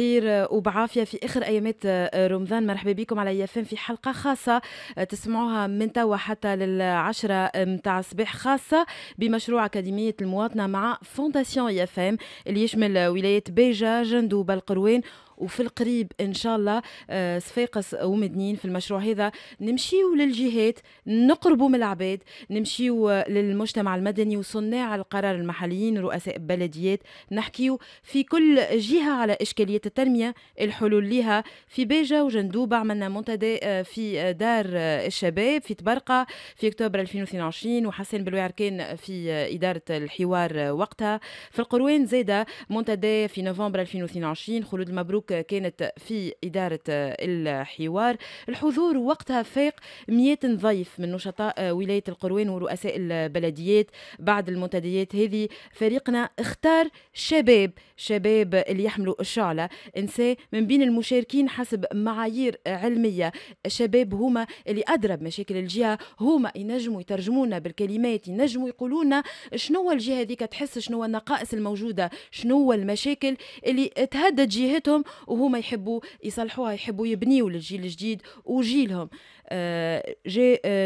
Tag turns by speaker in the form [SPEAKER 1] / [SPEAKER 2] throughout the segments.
[SPEAKER 1] خير آه، وبعافية في آخر أيامات آه، آه، رمضان مرحبا بكم على يافين في حلقة خاصة تسمعوها من توا حتى للعشرة متاع الصباح خاصة بمشروع أكاديمية المواطنة مع فونداسيون يافام اللي يشمل ولاية بيجا جندوب القروين وفي القريب ان شاء الله آه، صفاقس ومدنين في المشروع هذا نمشيو للجهات نقربوا من العباد نمشيو للمجتمع المدني وصناع القرار المحليين رؤساء بلديات نحكيو في كل جهه على اشكاليه التنميه الحلول لها في بيجا وجندوب عملنا منتدى آه، في دار الشباب في تبرقه في اكتوبر 2022 وحسين بلويعر كان في اداره الحوار وقتها في القروان زاده منتدى في نوفمبر 2022 خلود المبروك مبروك كانت في إدارة الحوار الحضور وقتها فاق مية ضيف من نشطاء ولاية القروان ورؤساء البلديات بعد المنتديات هذه فريقنا اختار شباب شباب اللي يحملوا الشعلة انسى من بين المشاركين حسب معايير علمية الشباب هما اللي أدرى بمشاكل الجهة هما ينجموا يترجمونا بالكلمات ينجموا يقولونا شنو الجهة ذيك تحس شنو النقائص الموجودة شنو المشاكل اللي تهدد جهتهم وهما يحبوا يصلحوها يحبوا يبنيوا للجيل الجديد وجيلهم آه،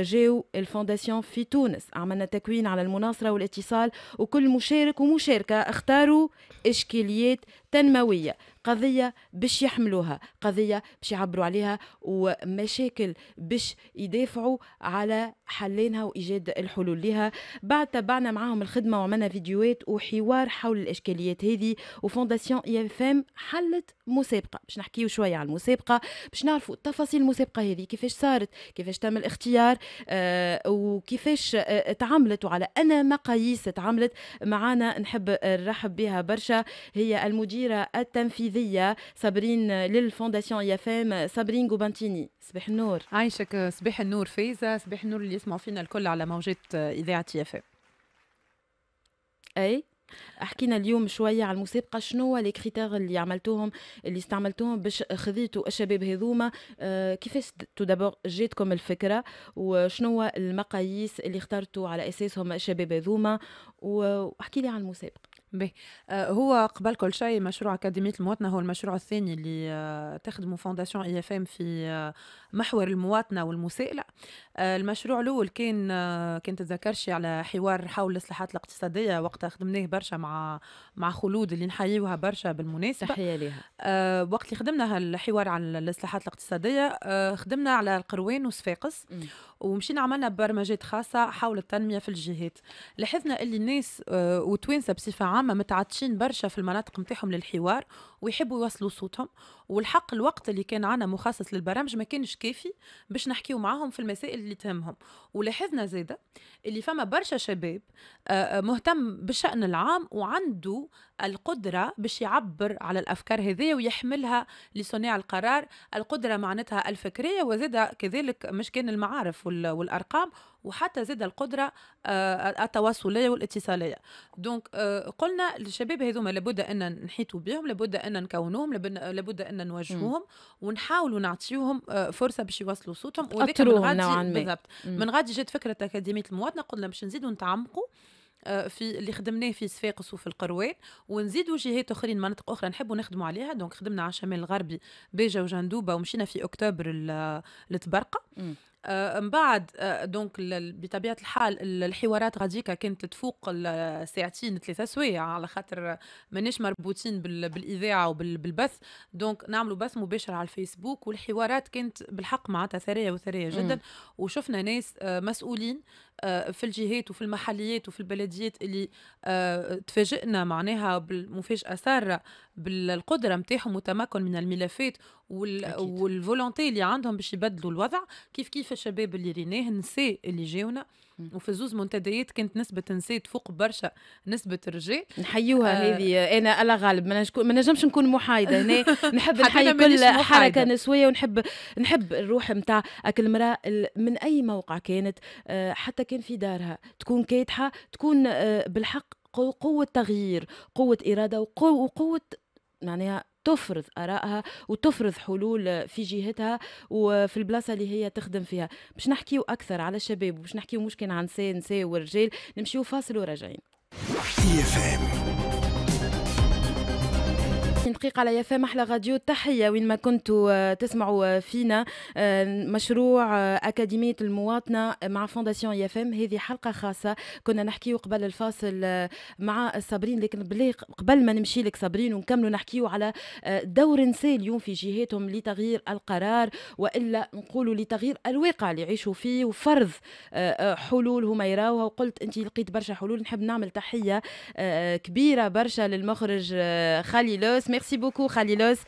[SPEAKER 1] جاو آه، الفونداسيون في تونس عملنا تكوين على المناصرة والاتصال وكل مشارك ومشاركة اختاروا إشكاليات تنموية قضية باش يحملوها قضية باش يعبروا عليها ومشاكل باش يدافعوا على حلينها وإيجاد الحلول لها بعد تبعنا معاهم الخدمة وعملنا فيديوهات وحوار حول الإشكاليات هذه وفونداسيون اي اف ام حلت مسابقة باش نحكيو شوية على المسابقة باش نعرفوا تفاصيل المسابقة هذه كيفاش صارت تعاملت كيفاش تم الاختيار آه، وكيفاش آه، تعاملت وعلى أنا مقاييس تعاملت معانا نحب نرحب بها برشا هي المديرة التنفيذية صابرين للفونداسيون يافام صابرين جوبانتيني صباح النور عايشك صباح النور فايزة صباح النور اللي يسمعوا فينا الكل على موجات إذاعة يافام أي حكينا اليوم شويه على المسابقه شنو لي كريتير اللي عملتوهم اللي استعملتوهم باش خذيتوا الشباب هذوما آه كيفاش تو دابور جاتكم الفكره وشنو المقاييس اللي اخترتوا على اساسهم الشباب هذوما
[SPEAKER 2] وحكي لي على المسابقه به آه، هو قبل كل شيء مشروع أكاديمية المواطنة هو المشروع الثاني اللي آه، تخدمه فونداسيون اي اف ام في آه، محور المواطنة والمساءلة المشروع الأول كان كان تتذكرش على حوار حول الإصلاحات الاقتصادية وقتها خدمناه برشا مع مع خلود اللي نحييوها برشا بالمناسبة تحية لها آه وقت اللي خدمنا الحوار على الاصلاحات الاقتصاديه آه خدمنا على القروين وصفاقس ومشينا عملنا برمجات خاصه حول التنميه في الجهات لاحظنا اللي الناس آه وتوانسه بصفه عامه متعطشين برشا في المناطق نتاعهم للحوار ويحبوا يوصلوا صوتهم والحق الوقت اللي كان عنا مخصص للبرامج ما كانش كافي باش نحكيو معاهم في المسائل اللي تهمهم ولاحظنا زاده اللي فما برشا شباب آه، آه، مهتم بالشان العام وعنده القدرة باش يعبر على الأفكار هذه ويحملها لصناع القرار القدرة معناتها الفكرية وزيدة كذلك مش كان المعارف والأرقام وحتى زاد القدرة آه، التواصلية والاتصالية دونك آه، قلنا للشباب هذوما لابد أن نحيطوا بهم لابد أن نكونوهم لابد أن نوجهوهم ونحاولوا نعطيوهم آه، فرصة باش يوصلوا صوتهم وذاك من غادي بالضبط من غادي جات فكرة أكاديمية المواطنة قلنا باش نزيدوا نتعمقوا آه، في اللي خدمناه في صفاقس وفي القروان ونزيدوا جهات اخرين مناطق اخرى نحبوا نخدموا عليها دونك خدمنا على الشمال الغربي بيجا وجندوبه ومشينا في اكتوبر آه، لتبرقه آه، من بعد آه، دونك بطبيعه الحال الحوارات غاديكا كانت تفوق ساعتين ثلاثه سوايع على خاطر ماناش مربوطين بالاذاعه وبالبث دونك نعملوا بث مباشر على الفيسبوك والحوارات كانت بالحق معناتها ثريه وثريه جدا م. وشفنا ناس آه، مسؤولين في الجهات وفي المحليات وفي البلديات اللي تفاجئنا معناها بالمفاجاه ساره بالقدره نتاعهم والتمكن من الملفات وال... والفولونتي اللي عندهم باش يبدلوا الوضع كيف كيف الشباب اللي ريناه نساء اللي جاونا وفي زوز منتديات كانت نسبة نساء تفوق برشا نسبة الرجال نحيوها آه هذه
[SPEAKER 1] أنا ألا غالب ما نجمش نكون محايدة هنا نحب نحيي كل حركة نسوية ونحب نحب الروح نتاع اكل المرأة من أي موقع كانت آه، حتى كان في دارها تكون كادحة تكون آه، بالحق قوة تغيير قوة إرادة وقوة معناها تفرض آرائها وتفرض حلول في جهتها وفي البلاصة اللي هي تخدم فيها باش نحكيو أكثر على الشباب وباش نحكيو مش كان عن سي نساء ورجال نمشيو فاصل وراجعين 30 دقيقة على محلى غاديو تحية وين ما كنتوا آه، تسمعوا آه، فينا آه، مشروع أكاديمية المواطنة مع فونداسيون يافا هذه حلقة خاصة كنا نحكيو قبل الفاصل مع صابرين لكن قبل ما نمشي لك صابرين ونكملوا نحكيو على دور نساء اليوم في جهاتهم لتغيير القرار وإلا نقولوا لتغيير الواقع اللي يعيشوا فيه وفرض حلول هما يراوها وقلت أنت لقيت برشا حلول نحب نعمل تحية كبيرة برشا للمخرج خالي لوس ميرسي بوكو خليلوس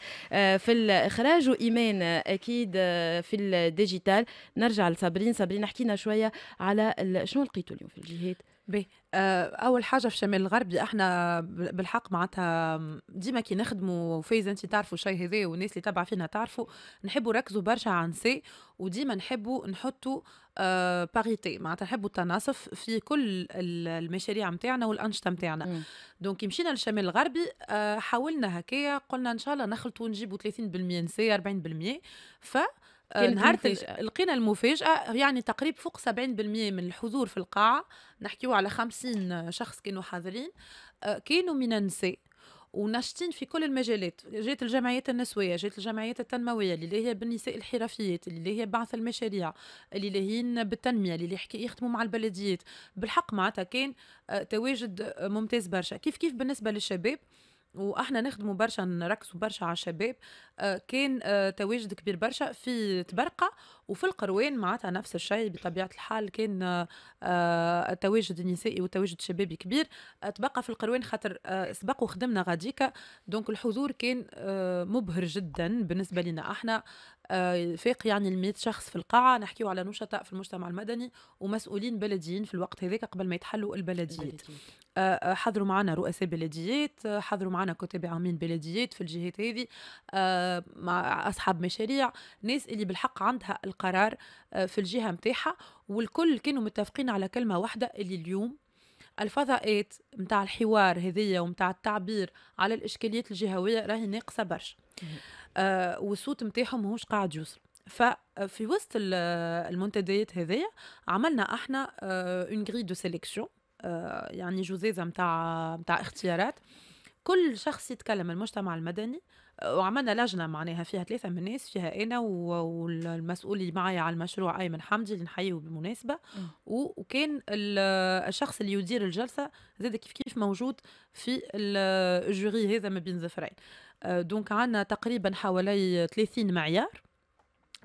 [SPEAKER 1] في الاخراج وايمان اكيد آه، في الديجيتال نرجع لصابرين
[SPEAKER 2] صابرين حكينا شويه على شنو لقيتوا اليوم في الجهات بي آه، اول حاجه في شمال الغربي احنا بالحق معناتها ديما كي نخدموا فايز انت تعرفوا الشيء هذا والناس اللي تبع فينا تعرفوا نحبوا نركزوا برشا على سي وديما نحبوا نحطوا آه باريتي معناتها نحبوا التناصف في كل المشاريع نتاعنا والانشطه نتاعنا دونك مشينا للشمال الغربي آه حاولنا هكايا قلنا ان شاء الله نخلطوا نجيبوا 30% نساء 40% ف آه، نهار لقينا المفاجاه يعني تقريبا فوق 70% من الحضور في القاعه نحكيو على 50 شخص كانوا حاضرين آه، كانوا من النساء وناشطين في كل المجالات جات الجمعيات النسويه جات الجمعيات التنمويه اللي هي بالنساء الحرفيات اللي هي بعث المشاريع اللي هي بالتنميه اللي يحكي يخدموا مع البلديات بالحق معناتها كان آه، تواجد ممتاز برشا كيف كيف بالنسبه للشباب واحنا نخدموا برشا نركزوا برشا على الشباب آه، كان آه، تواجد كبير برشا في تبرقه وفي القروان معناتها نفس الشيء بطبيعه الحال كان التواجد آه، النسائي والتواجد الشبابي كبير تبقى في القروان خاطر سبق وخدمنا غاديكا دونك الحضور كان مبهر جدا بالنسبه لنا احنا فاق يعني ال 100 شخص في القاعه نحكيو على نشطاء في المجتمع المدني ومسؤولين بلديين في الوقت هذاك قبل ما يتحلوا البلديات آه، آه، حضروا معنا رؤساء بلديات آه، حضروا معنا كتاب عامين بلديات في الجهات هذه مع اصحاب مشاريع ناس اللي بالحق عندها القرار في الجهه متاحة والكل كانوا متفقين على كلمه واحده اللي اليوم الفضاءات متاع الحوار هذية ومتاع التعبير على الإشكاليات الجهوية راهي ناقصة برشا آه والصوت نتاعهم ماهوش قاعد يوصل ففي آه، وسط آه، المنتديات هذيا عملنا احنا اون غري دو سيليكسيون يعني جوزيزه نتاع نتاع اختيارات كل شخص يتكلم المجتمع المدني وعملنا لجنه معناها فيها ثلاثه من الناس فيها انا والمسؤول اللي معايا على المشروع ايمن حمدي اللي نحييه بالمناسبه وكان الشخص اللي يدير الجلسه زاد كيف كيف موجود في الجوري هذا ما بين زفرين آه، دونك عندنا تقريبا حوالي 30 معيار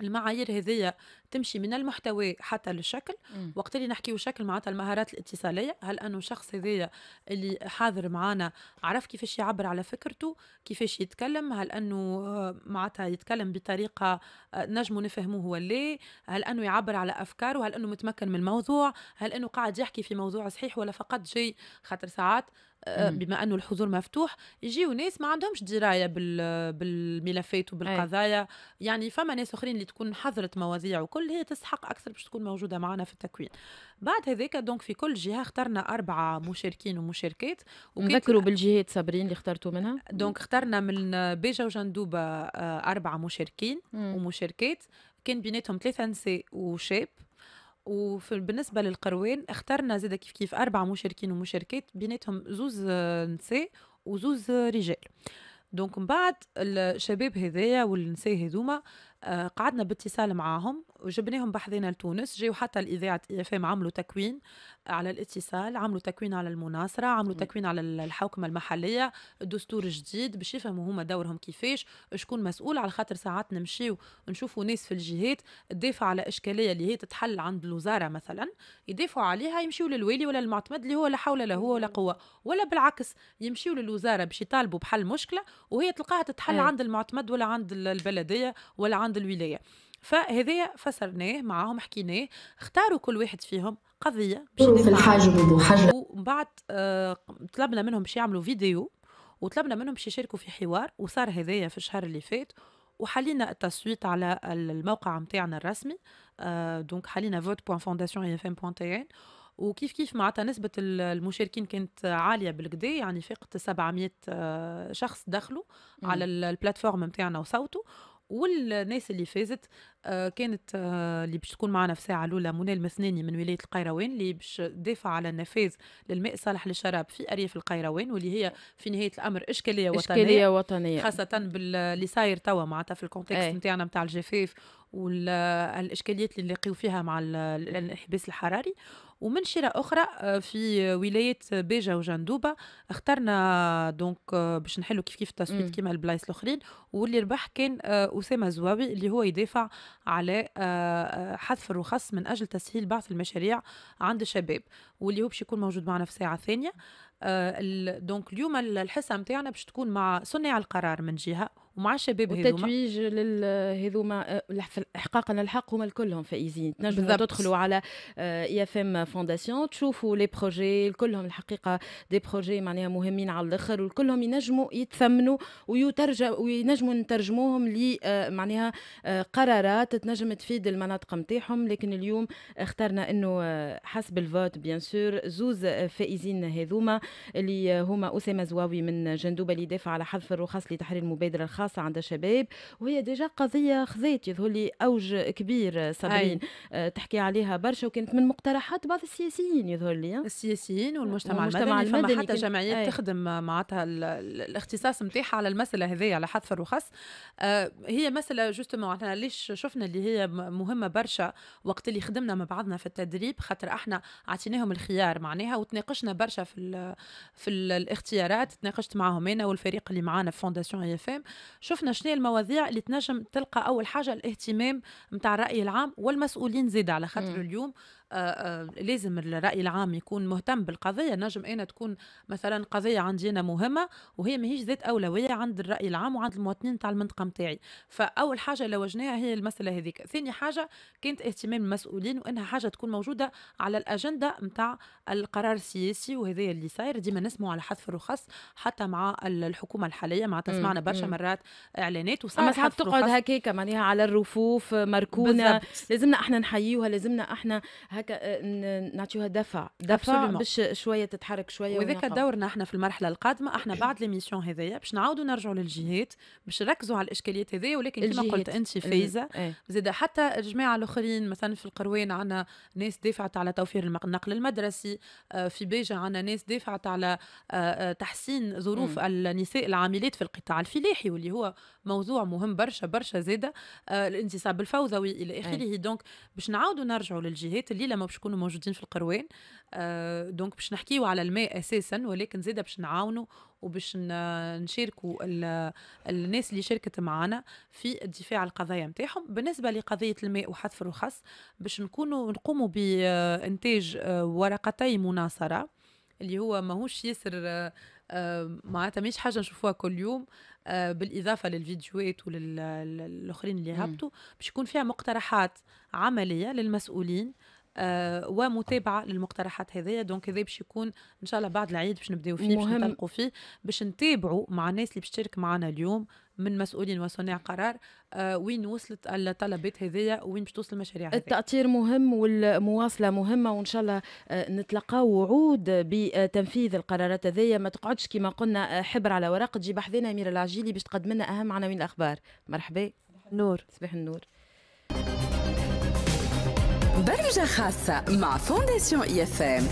[SPEAKER 2] المعايير هذيا تمشي من المحتوى حتى للشكل وقت اللي نحكيو شكل معناتها المهارات الاتصاليه هل انه الشخص هذايا اللي حاضر معانا عرف كيفاش يعبر على فكرته كيفاش يتكلم هل انه آه، معناتها يتكلم بطريقه آه، نجمو هو ولا هل انه يعبر على افكاره هل انه متمكن من الموضوع هل انه قاعد يحكي في موضوع صحيح ولا فقط جاي خاطر ساعات آه، بما انه الحضور مفتوح يجيو ناس ما عندهمش درايه بالملفات وبالقضايا يعني فما ناس اخرين اللي تكون حضرت مواضيع وكل الكل هي تسحق اكثر باش تكون موجوده معنا في التكوين بعد هذاك دونك في كل جهه اخترنا اربعه مشاركين ومشاركات نذكروا بالجهات صابرين اللي اخترتوا منها دونك اخترنا من بيجا وجندوبه آه، اربعه مشاركين مم. ومشاركات كان بيناتهم ثلاثه نساء وشاب وبالنسبه للقروان اخترنا زادة كيف كيف اربعه مشاركين ومشاركات بيناتهم زوز نساء وزوز رجال دونك من بعد الشباب هذايا والنساء هذوما آه، قعدنا باتصال معاهم وجبناهم بحذينا لتونس جاوا حتى الاذاعه اي اف ام عملوا تكوين على الاتصال عملوا تكوين على المناصره عملوا تكوين على الحوكمه المحليه الدستور الجديد باش يفهموا هما دورهم كيفاش شكون مسؤول على خاطر ساعات نمشيو نشوفوا ناس في الجهات تدافع على اشكاليه اللي هي تتحل عند الوزاره مثلا يدافعوا عليها يمشيو للوالي ولا المعتمد اللي هو لا حول له ولا قوه ولا بالعكس يمشيو للوزاره باش يطالبوا بحل مشكله وهي تلقاها تتحل عند المعتمد ولا عند البلديه ولا عند عند الولايه فهذايا فسرناه معاهم حكيناه اختاروا كل واحد فيهم قضيه في الحاجب وحجر ومن بعد آه طلبنا منهم باش يعملوا فيديو وطلبنا منهم باش يشاركوا في حوار وصار هذايا في الشهر اللي فات وحلينا التصويت على الموقع نتاعنا الرسمي آه دونك حلينا vote.foundation.fm.tn وكيف كيف معناتها نسبة المشاركين كانت عالية بالكدا يعني فقط 700 آه، شخص دخلوا على البلاتفورم نتاعنا وصوتوا والناس اللي فازت آه، كانت آه، اللي باش تكون معنا في ساعه الاولى منى المسناني من ولايه القيروان اللي باش تدافع على النفاذ للماء صالح للشراب في ارياف القيروان واللي هي في نهايه الامر اشكاليه وطنيه اشكاليه وطنيه خاصه باللي صاير توا معناتها في الكونتكست نتاعنا إيه. نتاع الجفاف والاشكاليات اللي نلاقيو فيها مع الانحباس الحراري ومن شراء أخرى آه، في ولاية بيجا وجندوبة اخترنا دونك آه، باش نحلوا كيف كيف التصويت كيما البلايص الأخرين واللي ربح كان آه، أسامة زواوي اللي هو يدافع على حذف الرخص من أجل تسهيل بعض المشاريع عند الشباب واللي هو باش يكون موجود معنا في ساعه ثانيه دونك اليوم الحصه نتاعنا باش تكون مع صناع القرار من جهه ومع الشباب هذوما
[SPEAKER 1] والتتويج لهذوما أه، حقاقا الحق هما الكلهم فائزين تنجموا تدخلوا على أه، اي اف ام فونداسيون تشوفوا لي بروجي كلهم الحقيقه دي بروجي معناها مهمين على الاخر وكلهم ينجموا يتثمنوا ويترجموا وينجموا نترجموهم ل أه، معناها قرارات تنجم تفيد المناطق نتاعهم لكن اليوم اخترنا انه حسب الفوت بيان سور زوز فائزين هذوما اللي هما اسامه زواوي من جندوبه اللي دافع على حذف الرخص لتحرير المبادره الخاصه خاصة عند الشباب وهي ديجا قضية خذيت يظهر لي أوج كبير آه، صابرين آه تحكي
[SPEAKER 2] عليها برشا وكانت من مقترحات بعض السياسيين يظهر لي السياسيين آه، والمجتمع, والمجتمع المدني, المدني فما حتى جمعيات أي. تخدم معناتها الاختصاص نتاعها على المسألة هذيا على حذف الرخص آه هي مسألة جوستومون احنا ليش شفنا اللي هي مهمة برشا وقت اللي خدمنا مع بعضنا في التدريب خاطر احنا عطيناهم الخيار معناها وتناقشنا برشا في في الاختيارات تناقشت معاهم انا والفريق اللي معانا في فونداسيون اي اف ام شفنا شنو المواضيع اللي تنجم تلقى اول حاجه الاهتمام نتاع الراي العام والمسؤولين زيد على خاطر اليوم آه، آه، لازم الرأي العام يكون مهتم بالقضية نجم أنا تكون مثلا قضية عندي أنا مهمة وهي ماهيش ذات أولوية عند الرأي العام وعند المواطنين تاع المنطقة متاعي فأول حاجة لوجناها هي المسألة هذيك ثاني حاجة كانت اهتمام المسؤولين وأنها حاجة تكون موجودة على الأجندة متاع القرار السياسي وهذا اللي صاير ديما نسمعوا على حذف الرخص حتى مع الحكومة الحالية معناتها سمعنا برشا مرات إعلانات وصار حذف تقعد هكاك
[SPEAKER 1] معناها على الرفوف مركونة بالزبط. لازمنا احنا نحييوها لازمنا احنا هكا آه، نعطيوها دفع دفع باش شويه تتحرك شويه وذاك دورنا
[SPEAKER 2] احنا في المرحله القادمه احنا بعد ليميسيون هذايا باش نعاودوا نرجعوا للجهات باش نركزوا على الاشكاليات هذيا ولكن كما قلت انت فايزه إيه. زاد حتى الجماعه الاخرين مثلا في القروين عندنا ناس دافعت على توفير النقل المدرسي آه، في بيجه عندنا ناس دافعت على آه، تحسين ظروف النساء العاملات في القطاع الفلاحي واللي هو موضوع مهم برشا برشا زاده الانتصاب الفوضوي الى اخره دونك إيه. باش نعاودوا نرجعوا للجهات اللي قليله ما باش يكونوا موجودين في القروان آه دونك باش نحكيو على الماء اساسا ولكن زاده باش نعاونوا وباش نشاركوا الناس اللي شاركت معنا في الدفاع على القضايا نتاعهم بالنسبه لقضيه الماء وحذف الرخص باش نكونوا نقوموا بانتاج آه، ورقتي مناصره اللي هو ماهوش ياسر آه، آه، معناتها مش حاجه نشوفوها كل يوم بالاضافه للفيديوهات وللاخرين اللي هبطوا باش يكون فيها مقترحات عمليه للمسؤولين آه، ومتابعه للمقترحات هذيا دونك هذا باش يكون ان شاء الله بعد العيد باش نبداو فيه باش نطلقوا فيه باش نتابعوا مع الناس اللي باش تشارك معنا اليوم من مسؤولين وصناع قرار آه وين وصلت الطلبات هذيا وين باش توصل المشاريع هذيا التاطير
[SPEAKER 1] مهم والمواصله مهمه وان شاء الله آه نتلقاو وعود بتنفيذ القرارات هذيا ما تقعدش كما قلنا آه، حبر على ورق تجي بحذنا امير العجيلي باش تقدم لنا اهم عناوين الاخبار مرحبا نور صباح النور Berger Hassa, ma fondation IFM.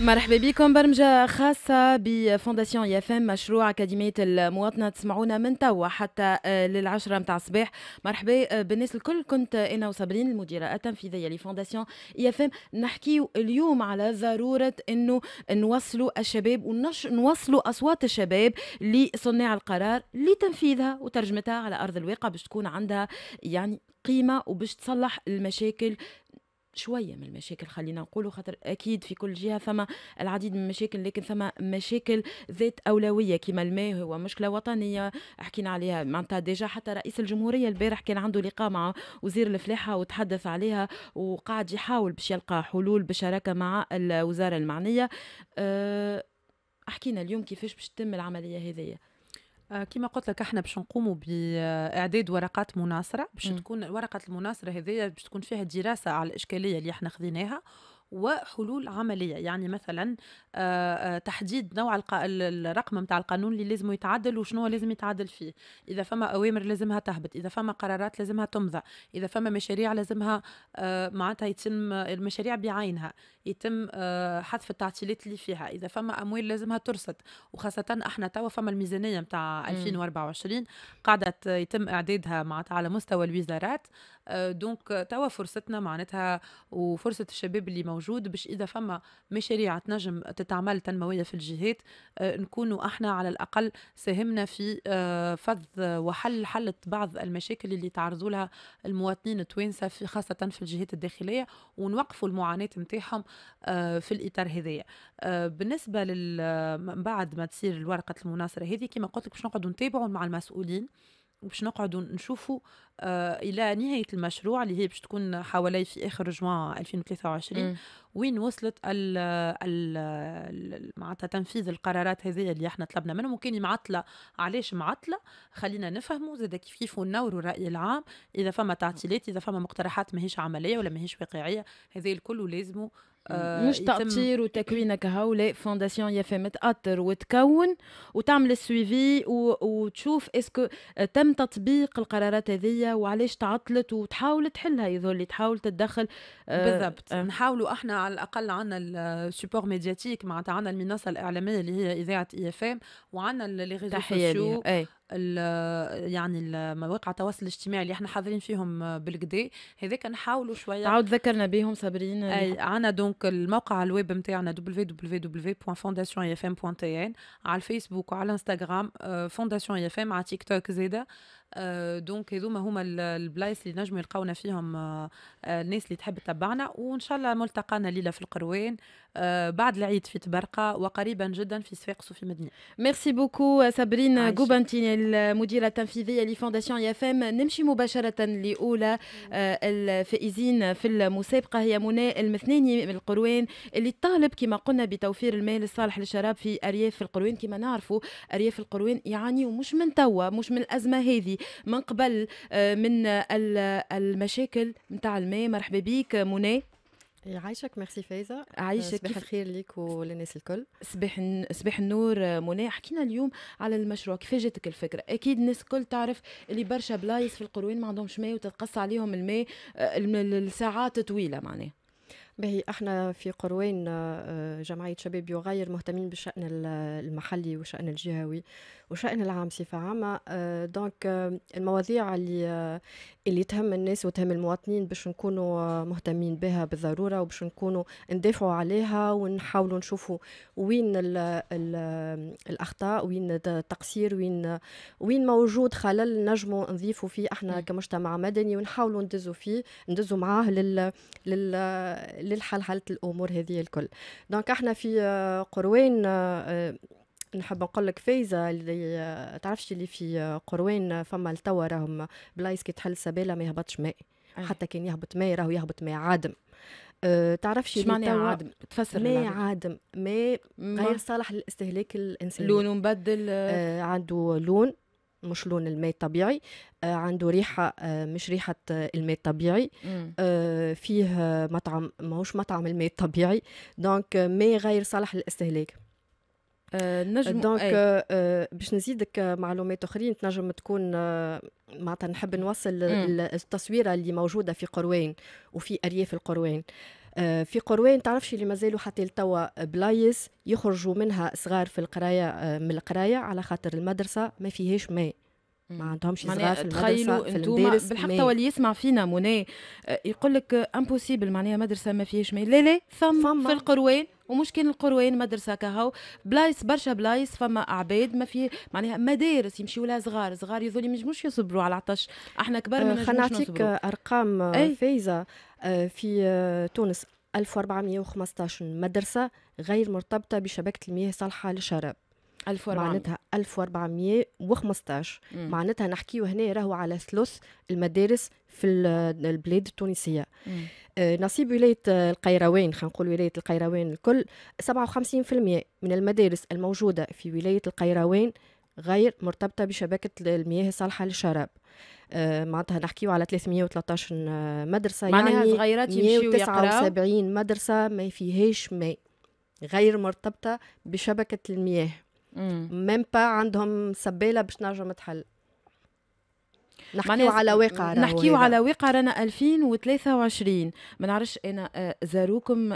[SPEAKER 1] مرحبا بكم برمجة خاصة بفونداسيون يافام مشروع أكاديمية المواطنة تسمعونا من توا حتى آه، للعشرة متاع الصباح مرحبا آه، بالناس الكل كنت أنا وصابرين المديرة التنفيذية لفونداسيون يافام نحكي اليوم على ضرورة أنه نوصلوا الشباب ونوصلوا أصوات الشباب لصناع القرار لتنفيذها وترجمتها على أرض الواقع باش تكون عندها يعني قيمة وباش تصلح المشاكل شويه من المشاكل خلينا نقولوا خاطر اكيد في كل جهه فما العديد من المشاكل لكن فما مشاكل ذات اولويه كما الماء هو مشكله وطنيه حكينا عليها معناتها ديجا حتى رئيس الجمهوريه البارح كان عنده لقاء مع وزير الفلاحه وتحدث عليها وقاعد يحاول باش يلقى حلول بشراكه مع الوزاره المعنيه أه
[SPEAKER 2] حكينا اليوم كيفاش باش تتم العمليه هذه آه، كما قلت لك احنا باش نقوموا باعداد ورقات مناصره باش تكون ورقه المناصره هذه باش تكون فيها دراسه على الاشكاليه اللي احنا خذيناها وحلول عمليه يعني مثلا تحديد نوع الرقم نتاع القانون اللي لازم يتعدل وشنو لازم يتعدل فيه اذا فما اوامر لازمها تهبط اذا فما قرارات لازمها تمضى اذا فما مشاريع لازمها معناتها يتم المشاريع بعينها يتم حذف التعطيلات اللي فيها اذا فما اموال لازمها ترصد وخاصه احنا توا فما الميزانيه نتاع 2024 قاعده يتم اعدادها معناتها على مستوى الوزارات آه، دونك آه، توا فرصتنا معناتها وفرصه الشباب اللي موجود باش اذا فما مشاريع تنجم تتعمل تنمويه في الجهات آه، نكونوا احنا على الاقل ساهمنا في فض وحل حل بعض المشاكل اللي تعرضوا لها المواطنين التوانسه في خاصه في الجهات الداخليه ونوقفوا المعاناه نتاعهم في الاطار هذايا بالنسبه لل بعد ما تصير الورقه المناصره هذه كما قلت لك باش نقعدوا نتابعوا مع المسؤولين باش نقعدوا نشوفوا آه الى نهايه المشروع اللي هي باش تكون حوالي في اخر جوان 2023 وين وصلت ال ال معناتها تنفيذ القرارات هذه اللي احنا طلبنا منهم وكان معطله علاش معطله خلينا نفهموا زاد كيف كيف ونوروا الراي العام اذا فما تعطيلات اذا فما مقترحات ماهيش عمليه ولا ماهيش واقعيه هذا الكل لازموا آه، مش تأطير
[SPEAKER 1] وتكوين كهولة فونداسيون يافام تأطر وتكون وتعمل السويفي وتشوف اسكو
[SPEAKER 2] تم تطبيق القرارات هذيا وعلاش تعطلت وتحاول تحلها يظهر تحاول تتدخل آه، بالضبط أه. نحاولوا احنا على الاقل عندنا السوبور ميدياتيك معناتها عندنا المنصه الاعلاميه اللي هي اذاعه اي اف ام وعندنا لي ريزو ال يعني مواقع التواصل الاجتماعي اللي احنا حاضرين فيهم بالكدا هذاك نحاولوا شويه تعاود ذكرنا بهم صابرين اي عندنا دونك الموقع الويب نتاعنا www.fondationfm.tn على الفيسبوك وعلى انستغرام فونداسيون آه، اف ام على تيك توك زاده آه، دونك هذوما هما البلايص اللي نجموا يلقاونا فيهم آه، آه، الناس اللي تحب تتبعنا وان شاء الله ملتقانا ليله في القروان بعد العيد في تبرقه وقريبا جدا في صفاقس وفي مدني
[SPEAKER 1] ميرسي بوكو سابرين جوبانتيني المديره التنفيذيه لفونداسيون فام نمشي مباشره لاولى الفائزين في المسابقه هي منى المثنيني من القروان اللي تطالب كما قلنا بتوفير المال الصالح للشراب في ارياف القروان كما نعرفوا ارياف القروان يعانيوا مش من توا مش من الازمه هذه من قبل آه، من المشاكل نتاع الماء مرحبا بك منى إيه، يعيشك ميرسي فايزة عايشك آه، صباح الخير ليك وللناس الكل صباح صباح النور آه، منى حكينا اليوم على المشروع كيفاش جاتك الفكرة أكيد الناس الكل تعرف اللي برشا بلايص في القروين ما عندهمش ماء وتتقص عليهم الماء الساعات
[SPEAKER 3] طويلة معناها باهي احنا في قروين جمعيه شباب يغير مهتمين بالشان المحلي والشان الجهوي وشأن العام بصفة عامة دونك آه، آه، المواضيع اللي آه، اللي تهم الناس وتهم المواطنين باش نكونوا مهتمين بها بالضرورة وباش نكونوا ندافعوا عليها ونحاولوا نشوفوا وين الـ الـ الأخطاء وين التقصير وين وين موجود خلل نجموا نضيفوا فيه احنا كمجتمع مدني ونحاولوا ندزوا فيه ندزوا معاه لل لل للحل حالة الأمور هذه الكل دونك احنا في قروين نحب نقول لك فايزه اللي آه، تعرفش اللي في آه، قروين آه، فما لتوا راهم بلايص كي تحل سبيله ما يهبطش ماء حتى كان يهبط ماء راهو يهبط ماء عادم أه تعرفش شو معنى عادم تفسر ماء عادم ماء غير صالح للاستهلاك الانساني لونه مبدل آه عنده لون مش لون الماء الطبيعي آه عنده ريحة آه مش ريحة الماء الطبيعي آه فيه مطعم ماهوش مطعم الماء الطبيعي دونك ماء غير صالح للاستهلاك آه، نجم دونك آه، آه، باش نزيدك معلومات اخرين تنجم تكون معناتها نحب نوصل التصويره اللي موجوده في قروين وفي ارياف القروين في قروين تعرفش اللي مازالوا حتى لتوا بلايص يخرجوا منها صغار في القرايه من القرايه على خاطر المدرسه ما فيهاش ماء ما عندهمش صغار في تخيلوا انتم بالحق توا اللي
[SPEAKER 1] يسمع فينا منى يقول لك امبوسيبل معناها مدرسه ما فيهاش ماء لا لا ثم في القروين ومش كان القروان مدرسه كهو بلايص برشا بلايص فما اعباد ما في معناها مدارس يمشيوا لها صغار صغار يذول مش
[SPEAKER 3] مش يصبروا على العطش
[SPEAKER 1] احنا كبار آه، من نجموش نعطيك
[SPEAKER 3] ارقام آه، فايزه آه، في تونس 1415 مدرسه غير مرتبطه بشبكه المياه صالحه للشراب 1400 معناتها 1415 مم. معناتها نحكيو هنا راهو على ثلث المدارس في البلاد التونسيه مم. آه، نصيب ولايه القيروان خلينا نقول ولايه القيروان الكل 57% من المدارس الموجوده في ولايه القيروان غير مرتبطة بشبكة المياه الصالحة للشراب آه، معناتها نحكيو على 313 مدرسة معناها يعني صغيرات يمشيو 179 مدرسة ما فيهاش ماء غير مرتبطة بشبكة المياه ميم با عندهم سباله باش نجم تحل
[SPEAKER 1] نحكيو على واقع نحكيو على
[SPEAKER 3] واقع رانا 2023
[SPEAKER 1] ما نعرفش انا آه، زاروكم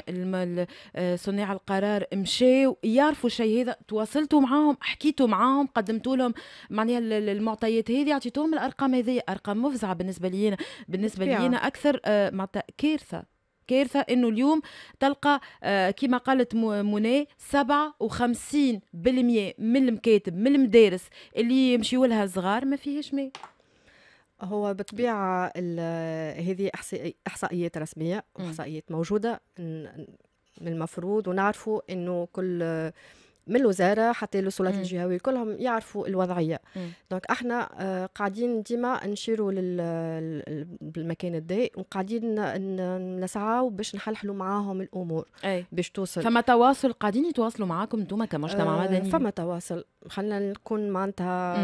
[SPEAKER 1] آه، صناع القرار مشاو يعرفوا شيء هذا تواصلتوا معاهم حكيتوا معاهم قدمتوا لهم معناها المعطيات هذه اعطيتوهم الارقام هذه ارقام مفزعه بالنسبه لينا بالنسبه لينا اكثر آه، معناتها كارثه كارثه انه اليوم تلقى آه، كما قالت منى 57% من المكاتب من المدارس اللي يمشيوا لها صغار ما فيهش ماء
[SPEAKER 3] هو بطبيعة هذه احصائيات رسميه واحصائيات موجوده من المفروض ونعرفوا انه كل من الوزاره حتى السلطات الجهويه كلهم يعرفوا الوضعيه دونك احنا آه، قاعدين ديما نشيروا للمكان الداي وقاعدين نسعاو باش نحلحلوا معاهم الامور باش توصل فما تواصل قاعدين يتواصلوا معاكم انتم كمجتمع آه، مدني فما تواصل خلينا نكون معناتها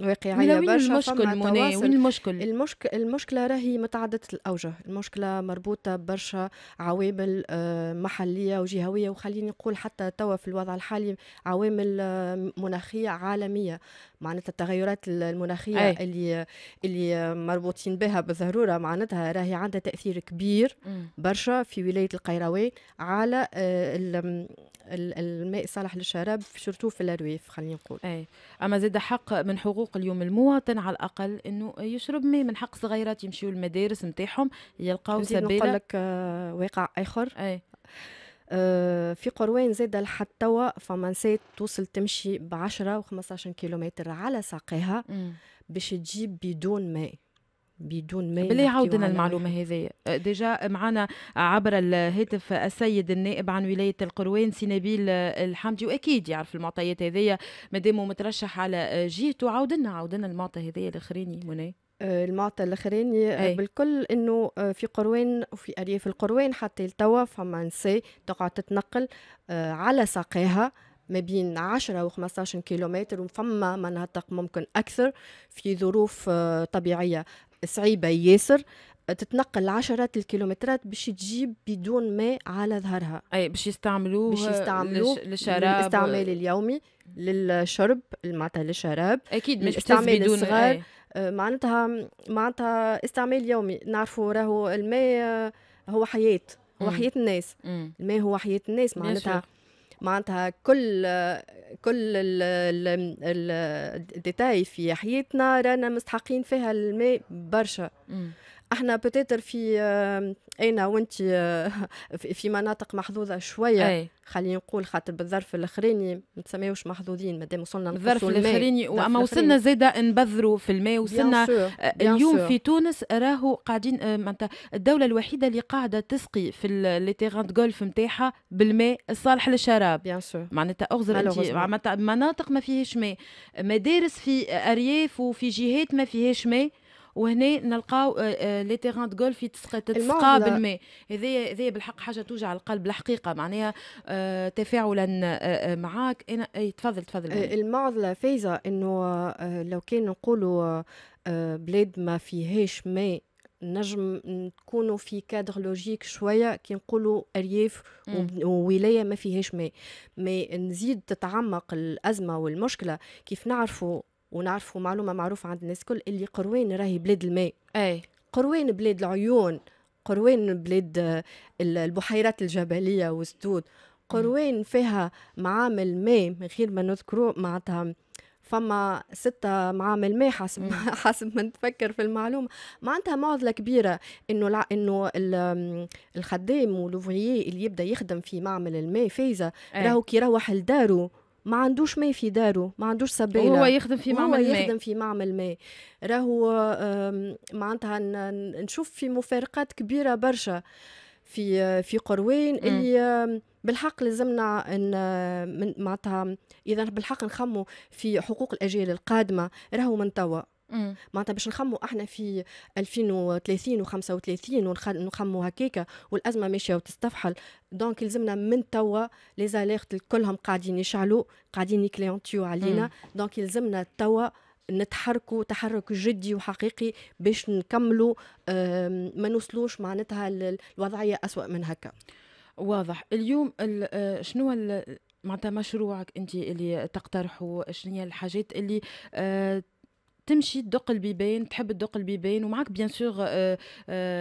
[SPEAKER 3] واقعيه وين المشكل منى وين المشكل المشكل المشكله راهي متعدده الاوجه المشكله مربوطه ببرشا عوامل آه، محليه وجهويه وخليني نقول حتى توا في الوضع الحالي عوامل آه، مناخيه عالميه معناتها التغيرات المناخيه أي. اللي اللي مربوطين بها بالضروره معناتها راهي عندها تاثير كبير برشا في ولايه القيروان على آه، الماء الصالح للشراب شرطو في الارواف خلينا نقول اي اما زاد حق من حقوق اليوم المواطن على
[SPEAKER 1] الاقل انه يشرب ماء من حق صغيرات يمشيوا المدارس نتاعهم يلقاو سبيله نقول لك
[SPEAKER 3] آه، واقع اخر اي آه، في قروين زاد لحد توا فمنسات توصل تمشي ب 10 و 15 كيلومتر على ساقيها باش تجيب بدون ماء بدون ماء بلي عاودنا المعلومه هذه آه، ديجا معنا
[SPEAKER 1] عبر الهاتف السيد النائب عن ولايه القروان سينابيل آه، الحمدي واكيد يعرف المعطيات هذه مادام مترشح على جيت عاودنا عاودنا المعطى هذه
[SPEAKER 3] الاخراني منى آه، المعطى الاخرين آه، بالكل انه آه، في قروان وفي ارياف القروان حتى لتوا فما نساء تقعد تتنقل على ساقيها ما بين 10 و 15 كيلومتر وفما مناطق ممكن اكثر في ظروف طبيعيه صعيبه ياسر تتنقل عشرات الكيلومترات باش تجيب بدون ماء على ظهرها اي باش يستعملوه باش يستعملوه للشراب للاستعمال اليومي للشرب معناتها للشراب اكيد مش بدون الصغار معناتها معناتها استعمال يومي نعرفوا راهو الماء هو حياه هو حياه الناس الماء هو حياه الناس معناتها معناتها كل كل الديتاي في حياتنا رانا مستحقين فيها الماء برشا احنا بتاتر في انا آه، وانت آه، في مناطق محظوظه شويه أي. خلينا نقول خاطر بالظرف الاخراني ما تسميوش محظوظين مادام وصلنا الظرف الاخراني واما وصلنا
[SPEAKER 1] زاده نبذروا في الماء وصلنا آه، اليوم في تونس راهو قاعدين معناتها الدوله الوحيده اللي قاعده تسقي في لي تيغان غولف نتاعها بالماء الصالح للشراب بيان سور معناتها اغزر معناتها مناطق ما فيهاش ماء مدارس في ارياف وفي جهات ما فيهاش ماء وهنا نلقاو آه، آه، لي تيغان دو غولف تتسقى بالماء هذايا هذايا بالحق حاجه توجع القلب الحقيقه معناها آه، تفاعلا معاك
[SPEAKER 3] انا تفضل تفضل المعضله فايزه انه لو كان نقولوا بلاد ما فيهاش ماء نجم نكونوا في كادر لوجيك شويه كي نقولوا ارياف وولايه ما فيهاش ماء مي نزيد تتعمق الازمه والمشكله كيف نعرفوا ونعرفوا معلومه معروفه عند الناس الكل اللي قروان راهي بلاد الماء اي قروان بلاد العيون قروان بلاد البحيرات الجبليه والسدود قروان فيها معامل ماء من غير ما نذكرو معناتها فما ستة معامل ما حسب حسب ما نتفكر في المعلومة معناتها معضلة كبيرة إنه الع... إنه الخدام والوفيي اللي يبدا يخدم في معمل الماء فايزة إيه. راهو كي يروح لدارو ما عندوش ماء في داره ما عندوش سبيله هو يخدم في معمل ماء يخدم في معمل ماء راهو معناتها نشوف في مفارقات كبيره برشا في في قروين اللي بالحق لازمنا ان معناتها اذا بالحق نخمو في حقوق الاجيال القادمه راهو من توا معناتها باش نخموا احنا في 2030 و35 ونخموا هكاك والازمه ماشيه وتستفحل دونك لازمنا من توا لي زاليرت كلهم قاعدين يشعلوا قاعدين يكليونتيو علينا دونك لازمنا توا نتحركوا تحرك جدي وحقيقي باش نكملوا ما نوصلوش معناتها الوضعيه أسوأ من هكا واضح اليوم آه، شنو معناتها مشروعك
[SPEAKER 1] انت اللي تقترحه شنو هي الحاجات اللي آه، تمشي تدق البيبان تحب تدق البيبان ومعك بيان سور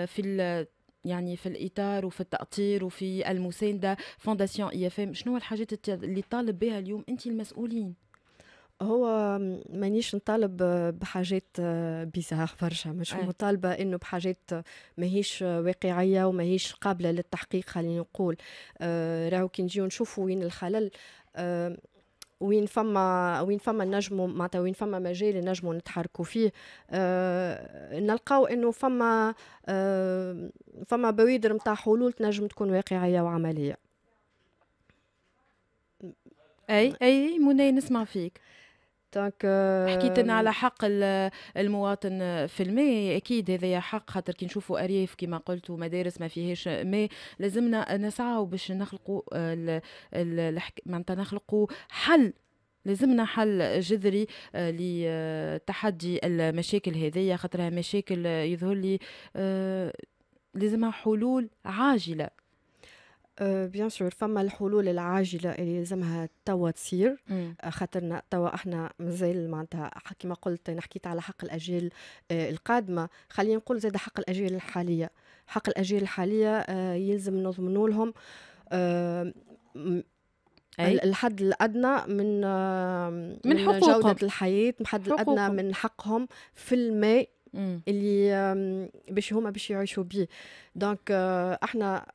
[SPEAKER 1] في يعني في الاطار وفي التاطير وفي المسانده فونداسيون اي اف ام شنو الحاجات اللي طالب بها اليوم انت المسؤولين
[SPEAKER 3] هو مانيش نطالب بحاجات آه، بيزار برشا مش أه. مطالبه انه بحاجات ماهيش واقعيه وماهيش قابله للتحقيق خلينا نقول آه راهو كي نجيو نشوفوا وين الخلل آه وين فما وين فما نجم معناتها وين فما مجال نجمو نتحركوا فيه آه نلقاو انه فما آه فما بوادر نتاع حلول تنجم تكون واقعيه وعمليه اي اي منى نسمع فيك دونك حكيت لنا على آه، حق
[SPEAKER 1] المواطن في الماء اكيد هذا حق خاطر كي نشوفوا ارياف كما قلت ومدارس ما فيهاش ماء لازمنا نسعى باش نخلقوا معناتها نخلقوا حل لازمنا حل جذري آه، لتحدي آه، المشاكل
[SPEAKER 3] هذه خاطرها مشاكل يظهر لي لازمها حلول عاجله بيان آه، سور فما الحلول العاجله اللي لازمها توا تصير آه، خاطرنا توا احنا مازال معناتها كما قلت انا حكيت على حق الاجيال آه، القادمه خلينا نقول زاد حق الاجيال الحاليه حق الاجيال الحاليه يلزم نضمنوا لهم أي؟ الحد الادنى من من, حقوقهم. جوده الحياه الحد الادنى من حقهم في الماء اللي باش هما باش يعيشوا به دونك احنا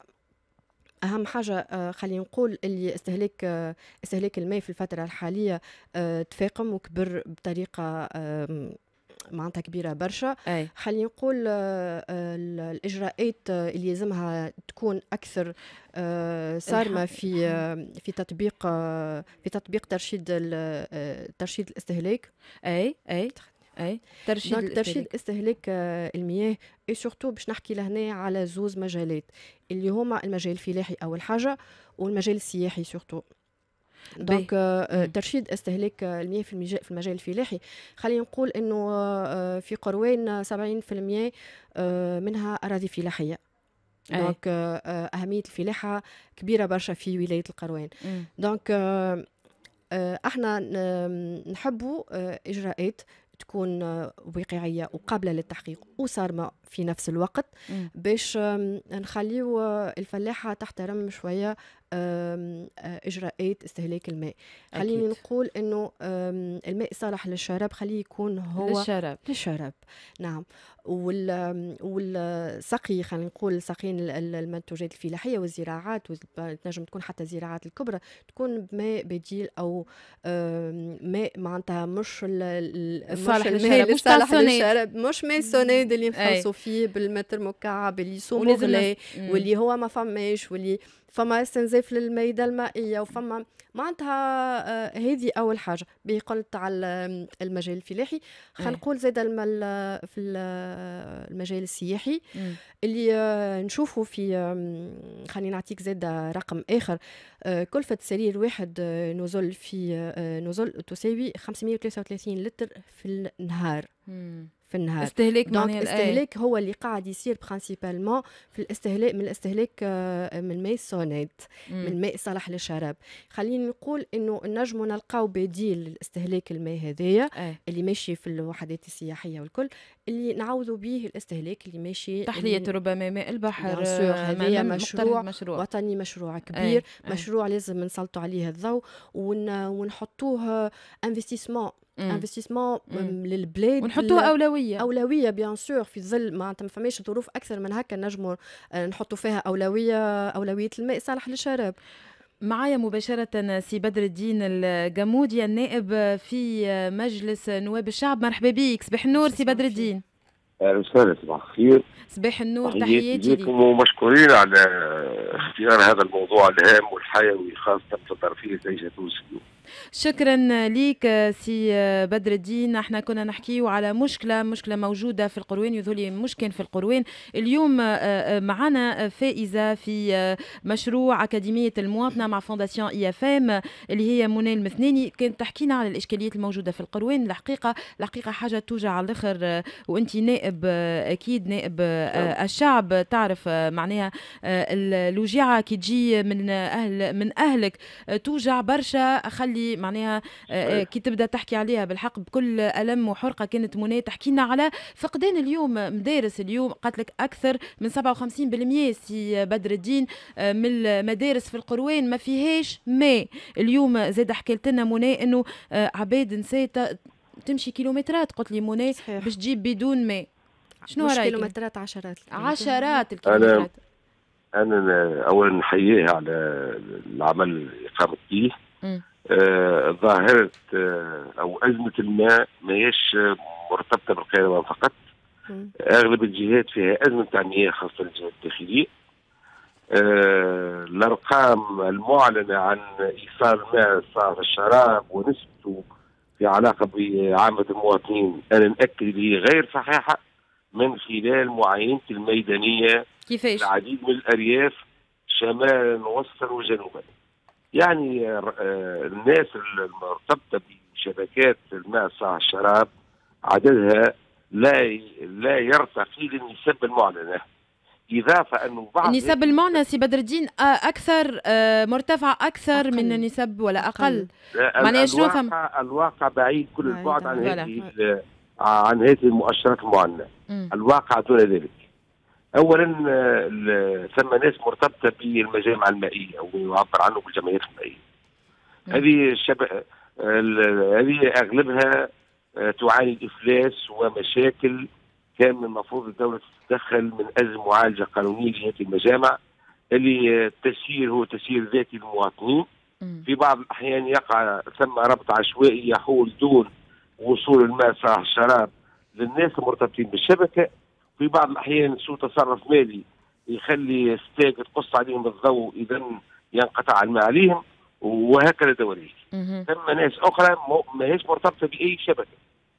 [SPEAKER 3] اهم حاجه آه، خلينا نقول اللي استهلاك استهلاك آه، الماء في الفتره الحاليه آه، تفاقم وكبر بطريقه معناتها كبيره برشا خلينا نقول الاجراءات اللي لازمها تكون اكثر صارمه في في تطبيق في تطبيق ترشيد ترشيد الاستهلاك اي اي اي ترشيد دونك ترشيد استهلاك آه، المياه اي سورتو باش نحكي لهنا على زوز مجالات اللي هما المجال الفلاحي اول حاجه والمجال السياحي سورتو دونك آه، آه، ترشيد استهلاك المياه في المجال في المجال الفلاحي خلينا نقول انه في قروين 70% منها اراضي فلاحيه دونك إيه. اهميه الفلاحه كبيره برشا في ولايه القروين دونك احنا نحبوا اجراءات تكون واقعيه وقابله للتحقيق وصارمه في نفس الوقت باش نخليو آه، الفلاحه تحترم شويه آه، اجراءات استهلاك الماء خليني نقول انه الماء صالح للشرب خليه يكون هو للشرب للشرب نعم وال والسقي خلينا نقول سقي المنتوجات الفلاحيه والزراعات تنجم تكون حتى الزراعات الكبرى تكون بماء بديل او ماء معناتها مش صالح للشرب مش صالح للشرب مش ماء سونيد اللي نخلصوا فيه بالمتر مكعب اللي يصوموا واللي هو ما فماش واللي فما استنزاف للميده المائيه وفما معناتها آه، هذه اول حاجه بي على آه، المجال الفلاحي إيه. نقول زاد المل آه، في المجال السياحي إيه. اللي نشوفه في خليني نعطيك زاد رقم اخر كلفه سرير واحد نزل في نزل تساوي 533 لتر في النهار مم. إيه. في النهار استهلاك دونك الاستهلاك هو اللي قاعد يصير برانسيبالمون في الاستهلاك من الاستهلاك آه، من الماء سونيت من الماء صالح للشراب خليني نقول انه نجموا نلقاو بديل للاستهلاك الماء هذايا إيه. اللي ماشي في الوحدات السياحيه والكل اللي نعوضوا به الاستهلاك اللي ماشي تحليه اللي ربما ماء البحر آه، هذايا مشروع, مشروع وطني مشروع إيه، كبير أي. مشروع أي. لازم نسلطوا عليه الضوء ون... ونحطوه انفستيسمون آه، انفستيسمون امم. للبلاد ونحطوها اولويه اولويه بيان سور في ظل معناتها ما فماش ظروف اكثر من هكا نجموا آه، نحطوا فيها اولويه اولويه الماء صالح للشراب معايا مباشرة سي بدر الدين
[SPEAKER 1] الجمودي النائب في مجلس نواب الشعب مرحبا بك صباح النور سي بدر الدين
[SPEAKER 4] اهلا وسهلا صباح الخير صباح النور طيب، تحياتي لكم ومشكورين على اختيار هذا الموضوع الهام والحيوي خاصة في الظرفية اللي تونس اليوم
[SPEAKER 1] شكرا لك سي بدر الدين احنا كنا نحكيو على مشكله مشكله موجوده في القروين يذولي مشكل في القروين اليوم آه، آه، معنا فائزه في آه، مشروع اكاديميه المواطنه مع فونداسيون اي اف ام اللي هي منى المثناني كانت تحكينا على الاشكاليات الموجوده في القروين الحقيقه الحقيقه حاجه توجع على الاخر وانت نائب اكيد نائب الشعب تعرف معناها الوجيعه كي تجي من اهل من اهلك توجع برشا خلي اللي معناها آه، آه، كي تبدا تحكي عليها بالحق بكل الم وحرقه كانت منى لنا على فقدان اليوم مدارس اليوم قالت لك اكثر من 57% سي بدر الدين آه، من المدارس في القروان ما فيهاش ماء اليوم زاد حكيت لنا منى انه عباد نسيت تمشي كيلومترات قلت لي منى باش تجيب بدون ماء شنو رايك؟ كيلومترات عشرات عشرات
[SPEAKER 3] الكيلومترات
[SPEAKER 4] انا اولا نحييها على العمل اللي قامت فيه ظاهره آه، او ازمه الماء ما هيش آه، مرتبطه بالقيروان فقط اغلب الجهات فيها ازمه تاع المياه خاصه الجهات الداخليه آه، الارقام المعلنه عن ايصال ماء صار الشراب ونسبته في علاقه بعامه المواطنين انا ناكد هي غير صحيحه من خلال معاينتي الميدانيه
[SPEAKER 1] كيفاش؟ العديد
[SPEAKER 4] من الارياف شمالا وسطا وجنوبا يعني آه، الناس المرتبطه بشبكات الماء الشراب عددها لا لا يرتقي للنسب المعلنه اضافه انه بعض النسب
[SPEAKER 1] المعلنه سي بدر الدين آه، اكثر آه، مرتفعه اكثر أقل. من النسب ولا اقل
[SPEAKER 4] معناها شنو فهم الواقع بعيد كل البعد عن هذه عن هذه المؤشرات المعلنه الواقع دون ذلك اولا آه، ثم ناس مرتبطه بالمجامع المائيه ويعبر عنه بالجمعيات المائيه هذه الشب... هذه اغلبها آه، تعاني افلاس ومشاكل كان من المفروض الدوله تتدخل من اجل معالجه قانونيه لهذه المجامع اللي التسيير هو تسيير ذاتي للمواطنين في بعض الاحيان يقع ثم ربط عشوائي يحول دون وصول الماء صلاح الشراب للناس المرتبطين بالشبكه في بعض الاحيان سوء تصرف مالي يخلي ستاك تقص عليهم الضوء اذا ينقطع الماء عليهم وهكذا دواليك ثم ناس اخرى ماهيش مرتبطه باي شبكه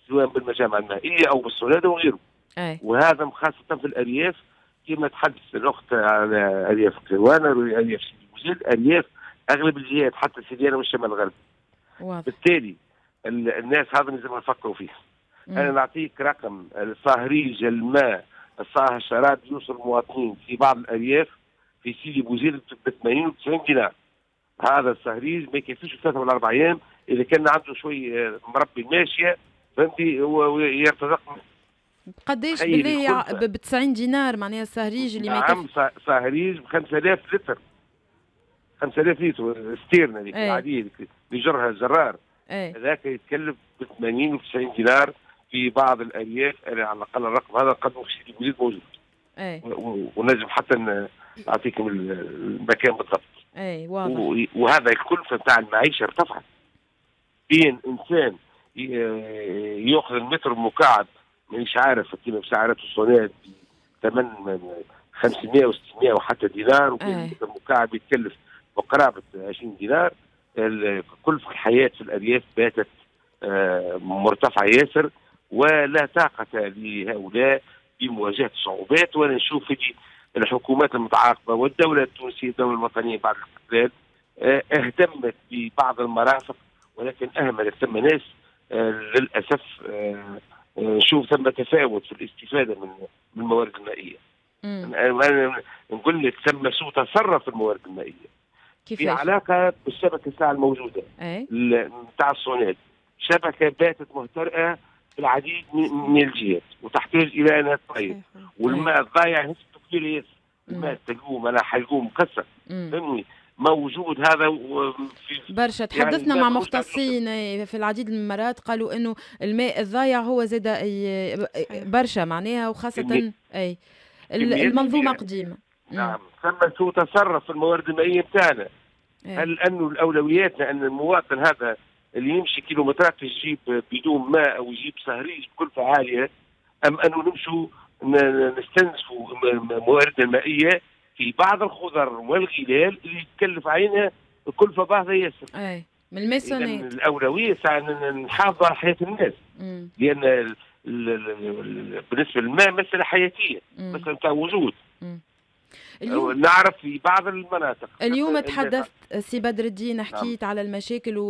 [SPEAKER 4] سواء بالمجامع المائيه او بالسلاله وغيره أي. وهذا خاصه في الارياف كما تحدث الاخت على ارياف كروانا وارياف سيدي ارياف اغلب الجهات حتى سيديانا والشمال الغربي بالتالي الناس هذا لازم يفكروا فيه انا نعطيك رقم صهريج الماء الصاه الشراب يوصل المواطنين في بعض الارياف في سيدي بوزيد ب 80 90 دينار هذا الصهريج ما يكفيش ثلاثة ولا أربع أيام إذا كان عنده شوي آه، مربي ماشية فهمتي ويرتزق
[SPEAKER 1] قداش بالله ب 90 دينار معناها الصهريج اللي ما نعم
[SPEAKER 4] صهريج ب 5000 لتر 5000 لتر ستيرنا اللي اللي يجرها الزرار إيه. هذاك يتكلف ب 80 و 90 دينار في بعض الارياف يعني على الاقل الرقم هذا قد موجود اي ونجم حتى نعطيكم المكان بالضبط
[SPEAKER 1] اي واضح
[SPEAKER 4] وهذا الكلفه نتاع المعيشه ارتفعت بين انسان ياخذ المتر مكعب مانيش عارف كيما سعرات الصناعي بثمن 500 و600 وحتى دينار إيه. المتر مكعب يتكلف بقرابه 20 دينار كلفه الحياه في الارياف باتت آه، مرتفعه ياسر ولا طاقة لهؤلاء بمواجهة الصعوبات وأنا نشوف الحكومات المتعاقبة والدولة التونسية الدولة الوطنيه بعد الاستقلال آه، اهتمت ببعض المرافق ولكن اهملت ثم ناس آه، للأسف آه، نشوف ثم تفاوت في الاستفادة من الموارد المائية يعني أنا نقول لك ثم سوء تصرف في الموارد المائية كيفاش؟ في علاقه بالشبكه الساعه الموجوده نتاع إيه. الصونات شبكه باتت مهترئه في العديد من الجهات وتحتاج الى انها تطير والماء الضايع نسبته كبيره ياسر الماء تقوم انا حيقوم مكسر فهمني موجود هذا في برشا يعني تحدثنا يعني مع
[SPEAKER 1] مختصين في العديد من المرات قالوا انه الماء الضايع هو زاد برشا معناها وخاصه اي المنظومه قديمه
[SPEAKER 4] نعم ثم سوء تصرف في الموارد المائيه بتاعنا إيه. هل انه الاولويات ان المواطن هذا اللي يمشي كيلومترات في الجيب بدون ماء او يجيب صهريج بكلفه عاليه ام انه نمشوا نستنزفوا مواردنا المائيه في بعض الخضر والغلال اللي تكلف علينا كلفه باهظه ياسر. اي
[SPEAKER 1] من الماسونيت
[SPEAKER 4] الاولويه نحافظ على حياه الناس مم. لان بالنسبه للماء مساله حياتيه مساله وجود. مم. اليوم نعرف في بعض المناطق اليوم تحدثت
[SPEAKER 1] سي بدر الدين حكيت نعم. على المشاكل و...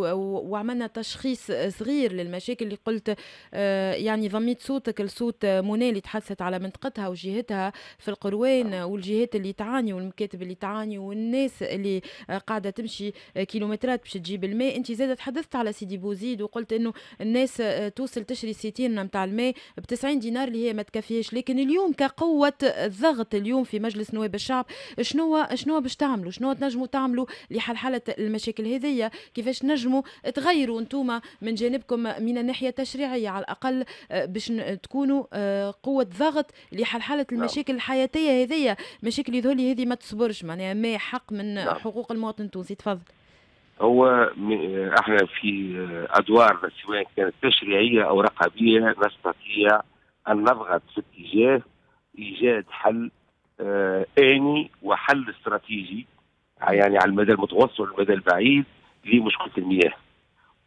[SPEAKER 1] وعملنا تشخيص صغير للمشاكل اللي قلت آه، يعني ضميت صوتك لصوت منى اللي تحدثت على منطقتها وجهتها في القروان نعم. والجهات اللي تعاني والمكاتب اللي تعاني والناس اللي آه، قاعده تمشي آه، كيلومترات باش تجيب الماء انت زاده تحدثت على سيدي بوزيد وقلت انه الناس توصل تشري سيتين نتاع الماء ب 90 دينار اللي هي ما تكفيهاش لكن اليوم كقوه الضغط اليوم في مجلس نواب الشعب الشعب شنو شنو باش تعملوا شنو تنجموا تعملوا لحل المشاكل هذيا كيفاش نجموا تغيروا انتوما من جانبكم من الناحيه التشريعيه على الاقل آه، باش تكونوا آه، قوه ضغط لحل نعم. المشاكل الحياتيه هذيا مشاكل يظهر لي هذه ما تصبرش معناها ما حق من نعم. حقوق المواطن التونسي تفضل
[SPEAKER 4] هو آه، احنا في ادوارنا سواء كانت تشريعيه او رقابيه نستطيع ان نضغط في اتجاه ايجاد حل آه، آني وحل استراتيجي يعني على المدى المتوسط والمدى البعيد لمشكله المياه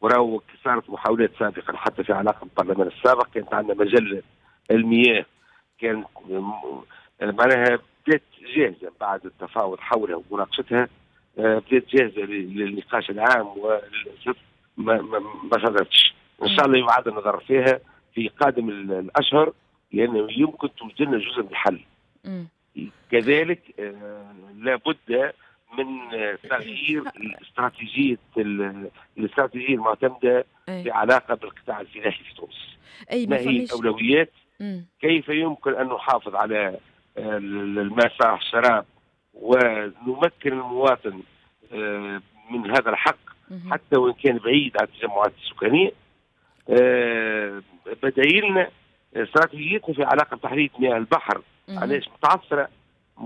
[SPEAKER 4] وراه صارت محاولات سابقا حتى في علاقه بالبرلمان السابق كانت عندنا مجله المياه كانت معناها بدات جاهزه بعد التفاوض حولها ومناقشتها آه، بدات جاهزه للنقاش العام ما صدرتش ان شاء الله يعاد النظر فيها في قادم الاشهر لانه يمكن توجد لنا جزء من الحل كذلك آه، لابد من تغيير الاستراتيجيه الاستراتيجيه المعتمده في علاقه بالقطاع الفلاحي في تونس
[SPEAKER 1] أي ما هي الاولويات
[SPEAKER 4] كيف يمكن ان نحافظ على آه، المساح الشراب ونمكن المواطن آه، من هذا الحق حتى وان كان بعيد عن التجمعات السكانيه بدايلنا استراتيجيتنا في علاقه بتحرير مياه البحر علاش يعني متعصره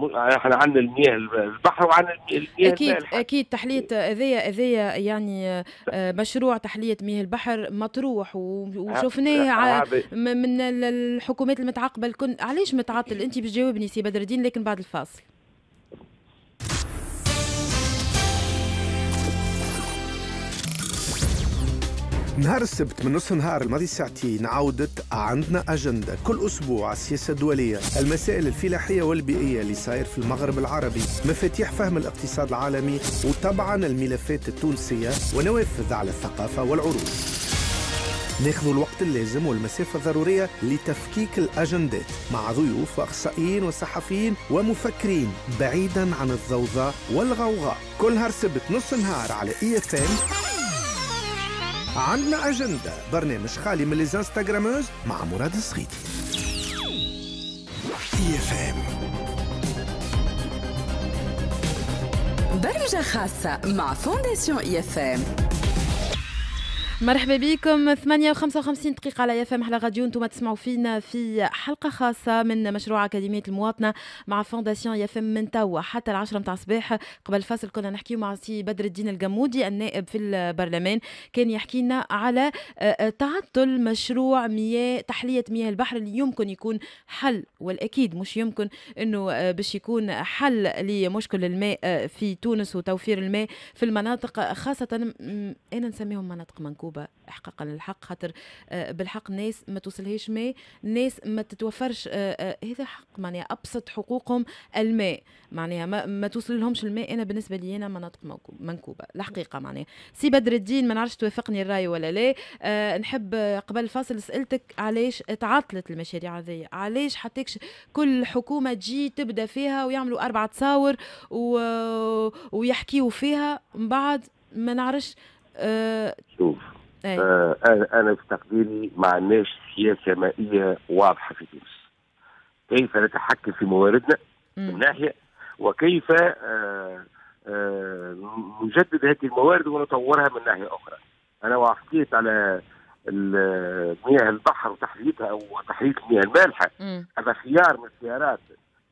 [SPEAKER 4] احنا يعني عندنا المياه البحر وعن المياه اكيد البحر.
[SPEAKER 1] اكيد تحليه هذايا هذايا يعني آه، مشروع تحليه مياه البحر مطروح وشفناه من الحكومات المتعاقبه الكل علاش متعطل انت باش تجاوبني سي بدر الدين لكن بعد الفاصل
[SPEAKER 3] نهار السبت من نص نهار الماضي ساعتين عودت عندنا أجندة كل أسبوع السياسة الدولية المسائل الفلاحية والبيئية اللي صاير في المغرب العربي مفاتيح فهم الاقتصاد العالمي وطبعا الملفات التونسية ونوافذ على الثقافة والعروض ناخذ الوقت اللازم والمسافة الضرورية لتفكيك الأجندات مع ضيوف وأخصائيين وصحفيين ومفكرين بعيدا عن الضوضاء والغوغاء كل نهار سبت نص نهار على إي e اف عندنا أجندة برنامج خالي من الانستغراموز مع مراد السخيتي تي e اف ام
[SPEAKER 2] برمجة خاصة مع فونديسيون اي e اف ام
[SPEAKER 1] مرحبا بكم 8 و55 دقيقة على يفهم على راديو انتم تسمعوا فينا في حلقة خاصة من مشروع أكاديمية المواطنة مع فونداسيون يفهم من توا حتى العشرة متاع الصباح قبل الفاصل كنا نحكيو مع سي بدر الدين القمودي النائب في البرلمان كان يحكي لنا على آه، آه، تعطل مشروع مياه تحلية مياه البحر اللي يمكن يكون حل والأكيد مش يمكن أنه آه، باش يكون حل لمشكل الماء في تونس وتوفير الماء في المناطق خاصة أنا نسميهم مناطق منكوبة كوبا حقا للحق خاطر آه، بالحق ناس ما توصلهاش ماء ناس ما تتوفرش آه، آه، هذا حق معناها ابسط حقوقهم الماء معناها ما, ما توصل لهمش الماء انا بالنسبه لي انا مناطق منكوبه الحقيقه معناها سي بدر الدين ما نعرفش توافقني الراي ولا لا نحب قبل الفاصل سالتك علاش تعطلت المشاريع هذه علاش حتىكش كل حكومه تجي تبدا فيها ويعملوا اربع تصاور و... ويحكيوا فيها من بعد ما نعرفش آه،
[SPEAKER 4] شوف آه انا انا في تقديري ما عندناش سياسه مائيه واضحه في تونس كيف نتحكم في مواردنا من ناحيه وكيف آه آه نجدد هذه الموارد ونطورها من ناحيه اخرى انا وحكيت على مياه البحر وتحليتها او تحليه المياه المالحه هذا خيار من الخيارات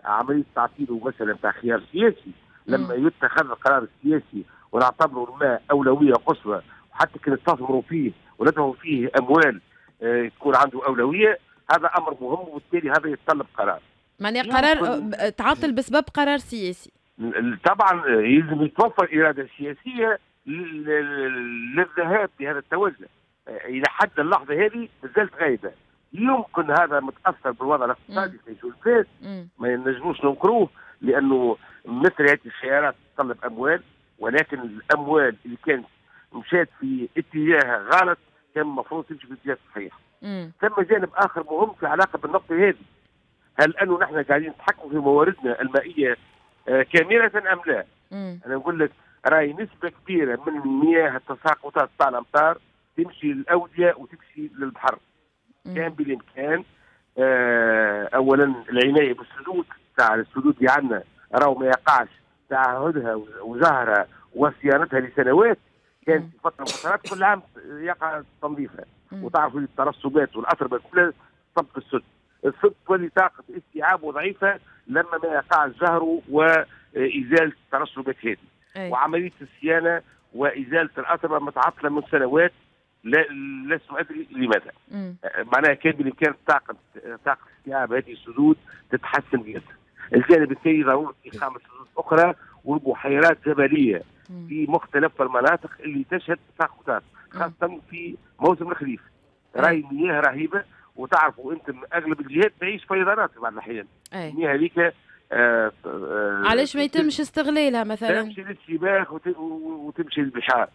[SPEAKER 4] عمليه تعطيله مثلا تاع خيار سياسي لما يتخذ القرار السياسي ونعتبروا الماء أولوية قصوى وحتى كي نستثمروا فيه وندعوا فيه أموال آه، تكون عنده أولوية هذا أمر مهم وبالتالي هذا يتطلب قرار
[SPEAKER 1] معناها قرار آه، تعطل بسبب قرار سياسي
[SPEAKER 4] طبعا آه، يلزم يتوفر إرادة سياسية للذهاب بهذا التوجه الى حد اللحظه هذه مازالت غايبه يمكن هذا متاثر بالوضع الاقتصادي في البلاد ما ينجموش ننكروه لانه مثل هذه الخيارات تتطلب اموال ولكن الاموال اللي كانت مشات في اتجاه غلط كان المفروض تمشي في اتجاه صحيح. ثم جانب اخر مهم في علاقه بالنقطه هذه. هل انه نحن قاعدين نتحكم في مواردنا المائيه آه، كامله ام لا؟ مم. انا نقول لك راي نسبه كبيره من مياه التساقطات تاع الامطار تمشي للاوديه وتمشي للبحر. مم. كان بالامكان آه، اولا العنايه بالسدود تاع السدود عندنا راهو ما يقعش تعهدها وجهرها وصيانتها لسنوات كانت في فتره من الفترات كل عام يقع تنظيفها وتعرفوا الترسبات والاتربه كلها طبق السد السد تولي طاقه استيعابه ضعيفه لما ما يقع الجهر وازاله الترسبات هذه وعمليه الصيانه وازاله الاتربه متعطله من سنوات لا لست ادري لماذا معناها كان بالامكان طاقه طاقه استيعاب هذه السدود تتحسن جدا الجانب الثاني ضروره اقامه أخرى وبحيرات جبلية في مختلف المناطق اللي تشهد تساقطات خاصة في موسم الخريف راي مياه رهيبة وتعرفوا أنتم أغلب الجهات تعيش فيضانات في بعض الأحيان المياه إيه. هذيك آه آه علاش ما يتمش
[SPEAKER 1] استغلالها
[SPEAKER 4] مثلا تمشي للشباك وتمشي للبحار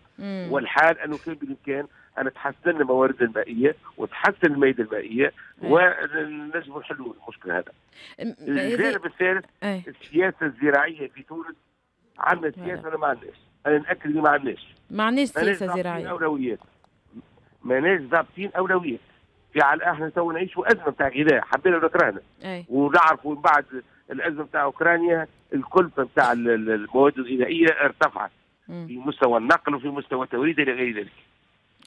[SPEAKER 4] والحال انه كان بالامكان ان تحسن الموارد المائيه وتحسن الميد المائيه إيه. ونجم نحلوا المشكل هذا. الجانب الثالث إيه. السياسه الزراعيه في تونس عندنا سياسه ولا ما عندناش انا ناكد ما عندناش ما عندناش سياسه زراعيه اولويات ما عندناش ضابطين اولويات في على احنا تو نعيشوا ازمه تاع غذاء حبينا ولا كرهنا إيه. ونعرفوا من بعد الازمه تاع اوكرانيا الكلفه بتاع المواد الغذائيه ارتفعت في مستوى النقل وفي مستوى التوريد الى غير ذلك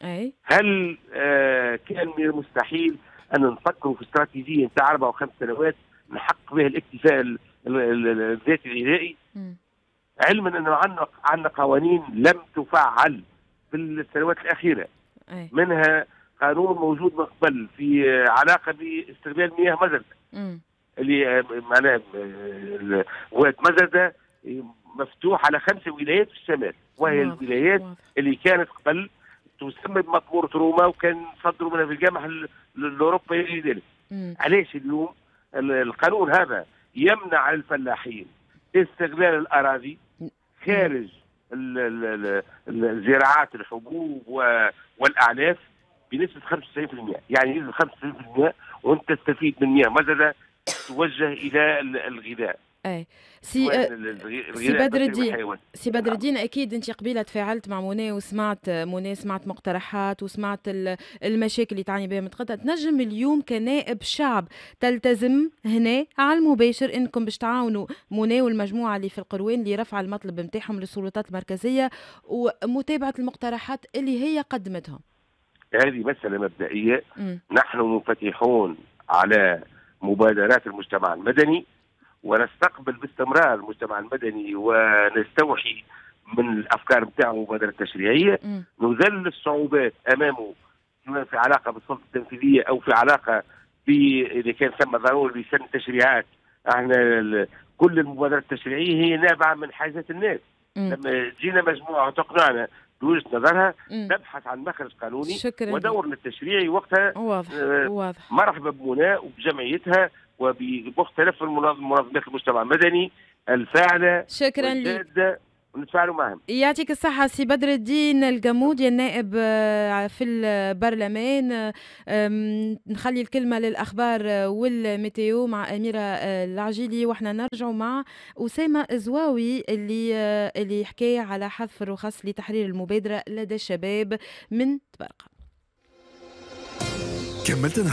[SPEAKER 4] أي. هل آه، كان من المستحيل ان نفكروا في استراتيجيه نتاع اربع وخمس سنوات نحقق بها الاكتفاء الذاتي الغذائي علما انه عندنا عندنا قوانين لم تفعل في السنوات الاخيره أي. منها قانون موجود من قبل في علاقه باستغلال مياه مزرده اللي آه، معناها واد آه، مزرده مفتوح على خمسه ولايات في الشمال وهي الولايات اللي كانت قبل تسمى بمقبرة روما وكان صدروا منها في الجامعة الأوروبية لذلك علاش اليوم القانون هذا يمنع الفلاحين استغلال الأراضي خارج الزراعات الحبوب والأعناف بنسبة 95% يعني نسبة 95% وأنت تستفيد من مياه مثلا توجه إلى الغذاء
[SPEAKER 1] اي سي أه، سي بدر الدين سي بدر الدين نعم. اكيد انت قبيله تفاعلت مع موني وسمعت موني سمعت مقترحات وسمعت المشاكل اللي تعاني بها متقدمه تنجم اليوم كنائب شعب تلتزم هنا على المباشر انكم باش تعاونوا موني والمجموعه اللي في القروان لرفع المطلب نتاعهم للسلطات المركزيه ومتابعه المقترحات اللي هي قدمتهم
[SPEAKER 4] هذه مساله مبدئيه نحن منفتحون على مبادرات المجتمع المدني ونستقبل باستمرار المجتمع المدني ونستوحي من الافكار نتاعه المبادره التشريعيه نذل الصعوبات امامه سواء في علاقه بالسلطه التنفيذيه او في علاقه ب اذا كان ثم ضروري بشان التشريعات احنا كل المبادرات التشريعيه هي نابعه من حاجات الناس مم. لما تجينا مجموعه تقنعنا بوجهه نظرها مم. نبحث عن مخرج قانوني شكرا ودورنا التشريعي وقتها واضح آه واضح مرحبا بمنى وبجمعيتها وبمختلف المنظمات المجتمع المدني الفاعله شكرا لك معهم
[SPEAKER 1] يعطيك الصحة سي بدر الدين القمودي النائب آه، في البرلمان نخلي الكلمة للأخبار آه، والميتيو مع أميرة آه، العجيلي وإحنا نرجعوا مع أسامة زواوي اللي اللي يحكي على حذف الرخص لتحرير المبادرة لدى الشباب من تبرقة
[SPEAKER 4] كملت نهارك